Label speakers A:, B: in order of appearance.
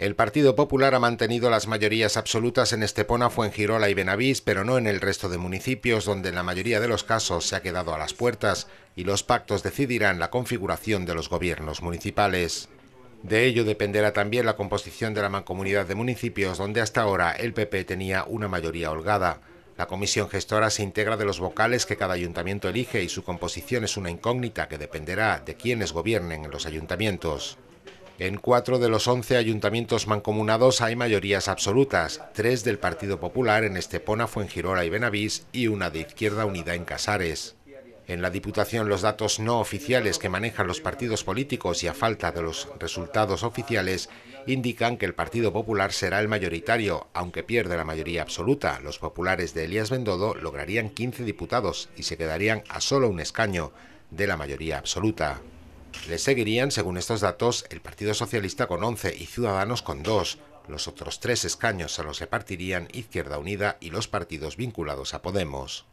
A: El Partido Popular ha mantenido las mayorías absolutas en Estepona, Fuengirola y Benavís, pero no en el resto de municipios, donde en la mayoría de los casos se ha quedado a las puertas y los pactos decidirán la configuración de los gobiernos municipales. De ello dependerá también la composición de la mancomunidad de municipios, donde hasta ahora el PP tenía una mayoría holgada. La comisión gestora se integra de los vocales que cada ayuntamiento elige y su composición es una incógnita que dependerá de quienes gobiernen en los ayuntamientos. En cuatro de los once ayuntamientos mancomunados hay mayorías absolutas, tres del Partido Popular en Estepona, Fuengirola y Benavís y una de Izquierda Unida en Casares. En la Diputación los datos no oficiales que manejan los partidos políticos y a falta de los resultados oficiales indican que el Partido Popular será el mayoritario, aunque pierde la mayoría absoluta. Los populares de Elías Bendodo lograrían 15 diputados y se quedarían a solo un escaño de la mayoría absoluta. Le seguirían, según estos datos, el Partido Socialista con 11 y Ciudadanos con 2. Los otros tres escaños se los repartirían Izquierda Unida y los partidos vinculados a Podemos.